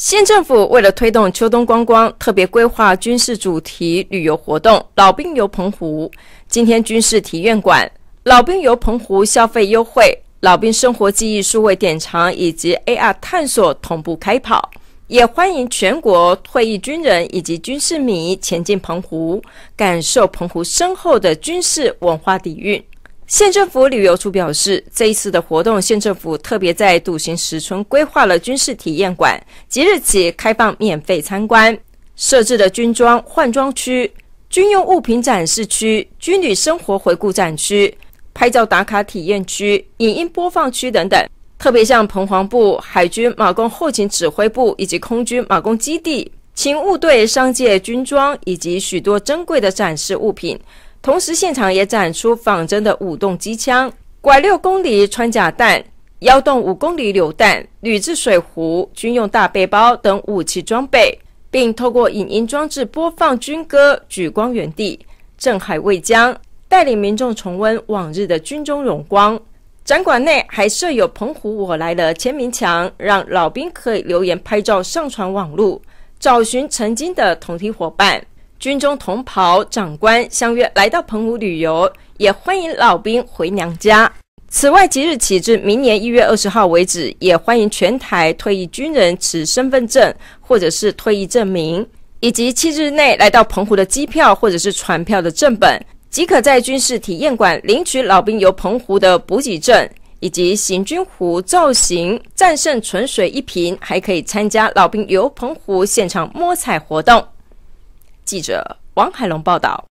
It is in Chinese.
县政府为了推动秋冬观光，特别规划军事主题旅游活动“老兵游澎湖”。今天军事体验馆、老兵游澎湖消费优惠、老兵生活记忆数位典藏以及 AR 探索同步开跑，也欢迎全国退役军人以及军事迷前进澎湖，感受澎湖深厚的军事文化底蕴。县政府旅游处表示，这一次的活动，县政府特别在笃行十村规划了军事体验馆，即日起开放免费参观。设置的军装换装区、军用物品展示区、军旅生活回顾展区、拍照打卡体验区、影音播放区等等。特别像彭黄部海军马工后勤指挥部以及空军马工基地勤务队商界军装以及许多珍贵的展示物品。同时，现场也展出仿真的舞动机枪、拐六公里穿甲弹、幺动五公里榴弹、铝制水壶、军用大背包等武器装备，并透过影音装置播放军歌《举光远地》《镇海卫疆，带领民众重温往日的军中荣光。展馆内还设有“澎湖我来了”签名墙，让老兵可以留言、拍照、上传网路，找寻曾经的同体伙伴。军中同袍长官相约来到澎湖旅游，也欢迎老兵回娘家。此外，即日起至明年一月二十号为止，也欢迎全台退役军人持身份证或者是退役证明，以及七日内来到澎湖的机票或者是船票的正本，即可在军事体验馆领取老兵游澎湖的补给证，以及行军湖造型、战胜纯水一瓶，还可以参加老兵游澎湖现场摸彩活动。记者王海龙报道。